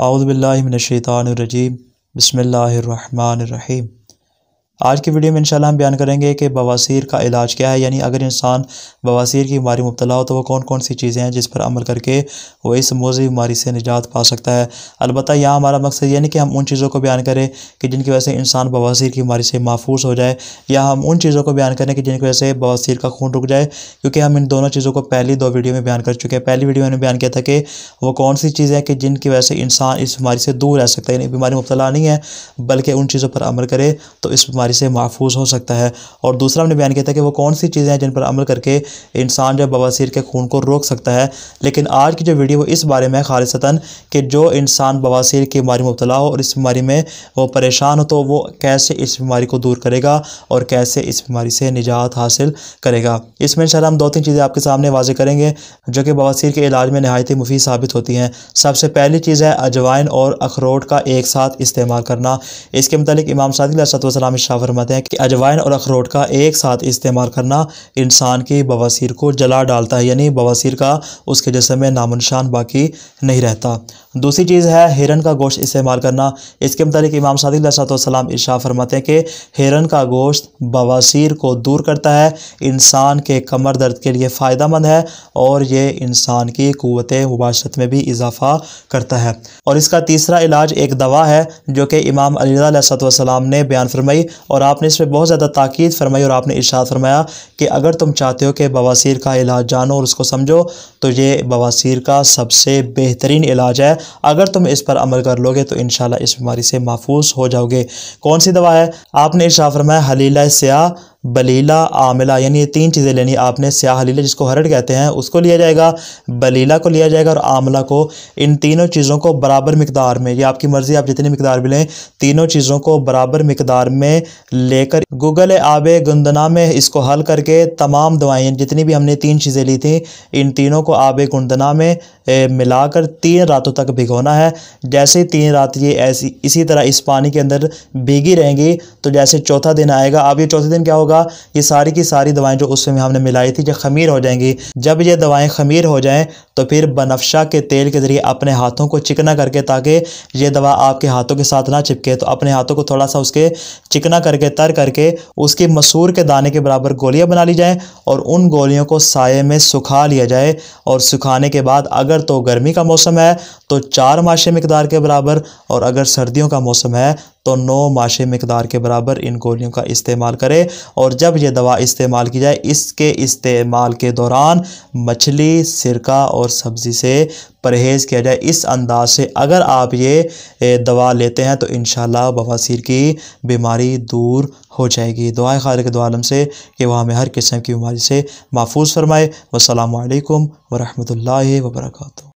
आउज़बिल्लिमिनशैतरजीम बसमीम आज की वीडियो में इंशाल्लाह हम बयान करेंगे कि बवासीर का इलाज क्या है यानी अगर इंसान बवासीर की बीमारी मुबतला हो तो वो कौन कौन सी चीज़ें हैं जिस पर अमल करके वो इस मोजी बीमारी से निजात पा सकता है अलबत् यहाँ हमारा मकसद ये नहीं कि हम उन चीज़ों को बयान करें कि जिनकी वजह से इंसान बवासीर की बीमारी से महफूज हो जाए या हम उन चीज़ों को बयान करें कि जिनकी वजह से बवासीर का खून रुक जाए क्योंकि हम इन दोनों चीज़ों को पहली दो वीडियो में बयान कर चुके हैं पहली वीडियो में बयान किया था कि वो कौन सी चीज़ें हैं कि जिनकी वजह से इंसान इस बीमारी से दूर रह सकता है यानी बीमारी मुबतला नहीं है बल्कि उन चीज़ों पर अमल करे तो इस बीमारी बीमारी से महफूज हो सकता है और दूसरा हमने बयान किया था कि वो कौन सी चीज़ें हैं जिन पर अमल करके इंसान जो बवासीर के खून को रोक सकता है लेकिन आज की जो वीडियो वो इस बारे में है कि जो इंसान बवासीर की बीमारी में मुबतला हो और इस बीमारी में वो परेशान हो तो वो कैसे इस बीमारी को दूर करेगा और कैसे इस बीमारी से निजात हासिल करेगा इसमें इन हम दो तीन चीज़ें आपके सामने वाजे करेंगे जो कि बवासीर के इलाज में नहायत ही साबित होती हैं सबसे पहली चीज़ है अजवाइन और अखरोट का एक साथ इस्तेमाल करना इसके मतलब इमाम सदी सतम शाह फरमाते हैं कि अजवाइन और अखरोट का एक साथ इस्तेमाल करना इंसान की बवासीर को जला डालता है यानी बवासीर का उसके जिसम में नामोनिशान बाकी नहीं रहता दूसरी चीज़ है हिरन का गोश्त इस्तेमाल करना इसके मतलब इमाम सलाम इर्शा फरमाते हैं कि हिरन का गोश्त बवासीर को दूर करता है इंसान के कमर दर्द के लिए फ़ायदा मंद है और ये इंसान की क़वत मुबाशरत में भी इजाफ़ा करता है और इसका तीसरा इलाज एक दवा है जो कि इमाम सलाम ने बयान फरमाई और आपने इसमें बहुत ज़्यादा ताक़द फरमाई और आपने इर्शाद फरमाया कि अगर तुम चाहते हो कि बवासीर का इलाज जानो और उसको समझो तो ये बवासीर का सबसे बेहतरीन इलाज है अगर तुम इस पर अमल कर लोगे तो इन इस बीमारी से महफूज हो जाओगे कौन सी दवा है आपने इर्शाद फरमाया हलीला स्याह बलीला आमला यानी ये तीन चीज़ें लेनी आपने स्याह लीला जिसको हरड कहते हैं उसको लिया जाएगा बलीला को लिया जाएगा और आमला को इन तीनों चीज़ों को बराबर मकदार में ये आपकी मर्ज़ी आप जितनी मकदार भी लें तीनों चीज़ों को बराबर मकदार में लेकर गूगल आब गुंदना में इसको हल करके तमाम दवाएँ जितनी भी हमने तीन चीज़ें ली थी इन तीनों को आब गुंदना में मिलाकर तीन रातों तक भिगोना है जैसे तीन रात ये ऐसी इसी तरह इस पानी के अंदर भीगी रहेंगी तो जैसे चौथा दिन आएगा अब ये चौथे दिन क्या होगा होगा ये सारी की सारी दवाएं जो उस समय हमने मिलाई थी जो खमीर हो जाएंगी जब ये दवाएं खमीर हो जाएं तो फिर बनफशा के तेल के ज़रिए अपने हाथों को चिकना करके ताकि ये दवा आपके हाथों के साथ ना चिपके तो अपने हाथों को थोड़ा सा उसके चिकना करके तर करके उसके मसूर के दाने के बराबर गोलियाँ बना ली जाएँ और उन गोलियों को साय में सुखा लिया जाए और सुखाने के बाद अगर तो गर्मी का मौसम है तो चार माशे मकदार के बराबर और अगर सर्दियों का मौसम है तो नौ माशे मकदार के बराबर इन गोलियों का इस्तेमाल करें और जब ये दवा इस्तेमाल की जाए इसके इस्तेमाल के दौरान मछली सिरका और सब्ज़ी से परहेज़ किया जाए इस अंदाज से अगर आप ये दवा लेते हैं तो इन बवासीर की बीमारी दूर हो जाएगी दुआ खार के दुआलम से कि वह हमें हर किस्म की बीमारी से महफूज फरमाए वालकम वरहमल वर्का